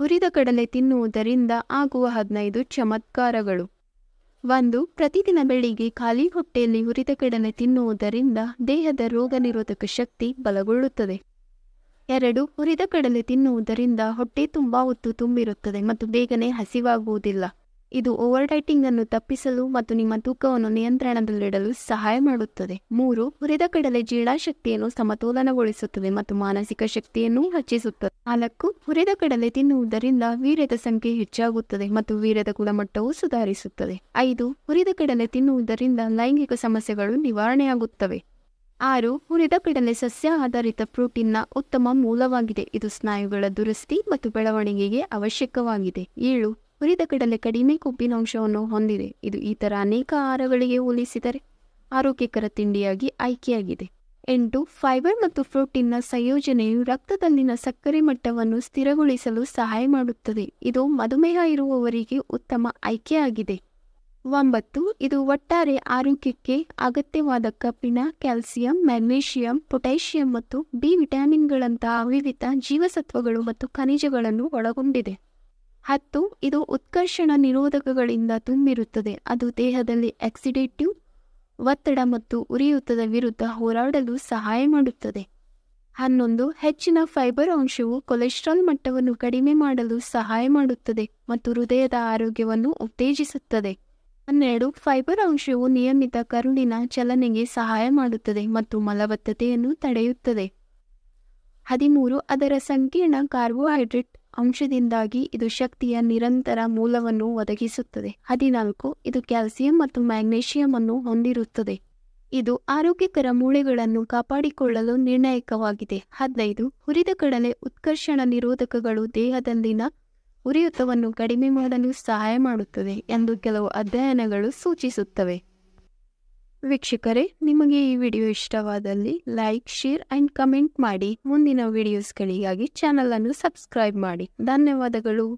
ಹುರಿದ ಕಡಲೆ ತಿನ್ನುವುದರಿಂದ ಆಗುವ ಹದಿನೈದು ಚಮತ್ಕಾರಗಳು ಒಂದು ಪ್ರತಿದಿನ ಬೆಳಿಗ್ಗೆ ಖಾಲಿ ಹೊಟ್ಟೆಯಲ್ಲಿ ಹುರಿದ ಕಡಲೆ ತಿನ್ನುವುದರಿಂದ ದೇಹದ ರೋಗ ನಿರೋಧಕ ಶಕ್ತಿ ಬಲಗೊಳ್ಳುತ್ತದೆ ಎರಡು ಹುರಿದ ಕಡಲೆ ತಿನ್ನುವುದರಿಂದ ಹೊಟ್ಟೆ ತುಂಬ ಹೊತ್ತು ತುಂಬಿರುತ್ತದೆ ಮತ್ತು ಬೇಗನೆ ಹಸಿವಾಗುವುದಿಲ್ಲ ಇದು ಓವರ್ ಡೈಟಿಂಗ್ ಅನ್ನು ತಪ್ಪಿಸಲು ಮತ್ತು ನಿಮ್ಮ ತೂಕವನ್ನು ನಿಯಂತ್ರಣದಲ್ಲಿಡಲು ಸಹಾಯ ಮಾಡುತ್ತದೆ ಮೂರು ಹುರಿದ ಕಡಲೆ ಜೀರ್ಣಾಶಕ್ತಿಯನ್ನು ಸಮತೋಲನಗೊಳಿಸುತ್ತದೆ ಮತ್ತು ಮಾನಸಿಕ ಶಕ್ತಿಯನ್ನು ಹೆಚ್ಚಿಸುತ್ತದೆ ನಾಲ್ಕು ಹುರಿದ ಕಡಲೆ ತಿನ್ನುವುದರಿಂದ ವೀರ್ಯದ ಸಂಖ್ಯೆ ಹೆಚ್ಚಾಗುತ್ತದೆ ಮತ್ತು ವೀರ್ಯದ ಗುಣಮಟ್ಟವು ಸುಧಾರಿಸುತ್ತದೆ ಐದು ಹುರಿದ ಕಡಲೆ ತಿನ್ನುವುದರಿಂದ ಲೈಂಗಿಕ ಸಮಸ್ಯೆಗಳು ನಿವಾರಣೆಯಾಗುತ್ತವೆ ಆರು ಹುರಿದ ಕಡಲೆ ಸಸ್ಯ ಆಧಾರಿತ ಪ್ರೋಟೀನ್ನ ಉತ್ತಮ ಮೂಲವಾಗಿದೆ ಇದು ಸ್ನಾಯುಗಳ ದುರಸ್ತಿ ಮತ್ತು ಬೆಳವಣಿಗೆಗೆ ಅವಶ್ಯಕವಾಗಿದೆ ಏಳು ಹುರಿದ ಕಡಲೆ ಕಡಿಮೆ ಕೊಬ್ಬಿನಾಂಶವನ್ನು ಹೊಂದಿದೆ ಇದು ಇತರ ಅನೇಕ ಆಹಾರಗಳಿಗೆ ಹೋಲಿಸಿದರೆ ಆರೋಗ್ಯಕರ ತಿಂಡಿಯಾಗಿ ಆಯ್ಕೆಯಾಗಿದೆ ಎಂಟು ಫೈಬರ್ ಮತ್ತು ಪ್ರೋಟೀನ್ನ ಸಂಯೋಜನೆಯು ರಕ್ತದಲ್ಲಿನ ಸಕ್ಕರೆ ಮಟ್ಟವನ್ನು ಸ್ಥಿರಗೊಳಿಸಲು ಸಹಾಯ ಮಾಡುತ್ತದೆ ಇದು ಮಧುಮೇಹ ಇರುವವರಿಗೆ ಉತ್ತಮ ಆಯ್ಕೆಯಾಗಿದೆ ಒಂಬತ್ತು ಇದು ಒಟ್ಟಾರೆ ಆರೋಗ್ಯಕ್ಕೆ ಅಗತ್ಯವಾದ ಕಬ್ಬಿಣ ಕ್ಯಾಲ್ಸಿಯಂ ಮ್ಯಾಗ್ನೀಷಿಯಂ ಪೊಟ್ಯಾಷಿಯಂ ಮತ್ತು ಬಿ ವಿಟಮಿನ್ಗಳಂತಹ ವಿವಿಧ ಜೀವಸತ್ವಗಳು ಮತ್ತು ಖನಿಜಗಳನ್ನು ಒಳಗೊಂಡಿದೆ ಹತ್ತು ಇದು ಉತ್ಕರ್ಷಣ ನಿರೋಧಕಗಳಿಂದ ತುಂಬಿರುತ್ತದೆ ಅದು ದೇಹದಲ್ಲಿ ಆಕ್ಸಿಡೇಟಿವ್ ಒತ್ತಡ ಮತ್ತು ಉರಿಯೂತದ ವಿರುದ್ಧ ಹೋರಾಡಲು ಸಹಾಯ ಮಾಡುತ್ತದೆ ಹನ್ನೊಂದು ಹೆಚ್ಚಿನ ಫೈಬರ್ ಅಂಶವು ಕೊಲೆಸ್ಟ್ರಾಲ್ ಮಟ್ಟವನ್ನು ಕಡಿಮೆ ಮಾಡಲು ಸಹಾಯ ಮಾಡುತ್ತದೆ ಮತ್ತು ಹೃದಯದ ಆರೋಗ್ಯವನ್ನು ಉತ್ತೇಜಿಸುತ್ತದೆ ಹನ್ನೆರಡು ಫೈಬರ್ ಅಂಶವು ನಿಯಮಿತ ಕರುಳಿನ ಚಲನೆಗೆ ಸಹಾಯ ಮಾಡುತ್ತದೆ ಮತ್ತು ಮಲಬದ್ಧತೆಯನ್ನು ತಡೆಯುತ್ತದೆ ಹದಿಮೂರು ಅದರ ಸಂಕೀರ್ಣ ಕಾರ್ಬೋಹೈಡ್ರೇಟ್ ಅಂಶದಿಂದಾಗಿ ಇದು ಶಕ್ತಿಯ ನಿರಂತರ ಮೂಲವನ್ನು ಒದಗಿಸುತ್ತದೆ ಹದಿನಾಲ್ಕು ಇದು ಕ್ಯಾಲ್ಸಿಯಂ ಮತ್ತು ಮ್ಯಾಗ್ನೇಷಿಯಂ ಅನ್ನು ಹೊಂದಿರುತ್ತದೆ ಇದು ಆರೋಗ್ಯಕರ ಮೂಳೆಗಳನ್ನು ಕಾಪಾಡಿಕೊಳ್ಳಲು ನಿರ್ಣಾಯಕವಾಗಿದೆ ಹದಿನೈದು ಹುರಿದ ಕಡಲೆ ಉತ್ಕರ್ಷಣ ನಿರೋಧಕಗಳು ದೇಹದಲ್ಲಿನ ಉರಿಯೂತವನ್ನು ಕಡಿಮೆ ಮಾಡಲು ಸಹಾಯ ಮಾಡುತ್ತದೆ ಎಂದು ಕೆಲವು ಅಧ್ಯಯನಗಳು ಸೂಚಿಸುತ್ತವೆ ವೀಕ್ಷಕರೇ ನಿಮಗೆ ಈ ವಿಡಿಯೋ ಇಷ್ಟವಾದಲ್ಲಿ ಲೈಕ್ ಶೇರ್ ಅಂಡ್ ಕಮೆಂಟ್ ಮಾಡಿ ಮುಂದಿನ ವಿಡಿಯೋಸ್ಗಳಿಗಾಗಿ ಅನ್ನು ಸಬ್ಸ್ಕ್ರೈಬ್ ಮಾಡಿ ಧನ್ಯವಾದಗಳು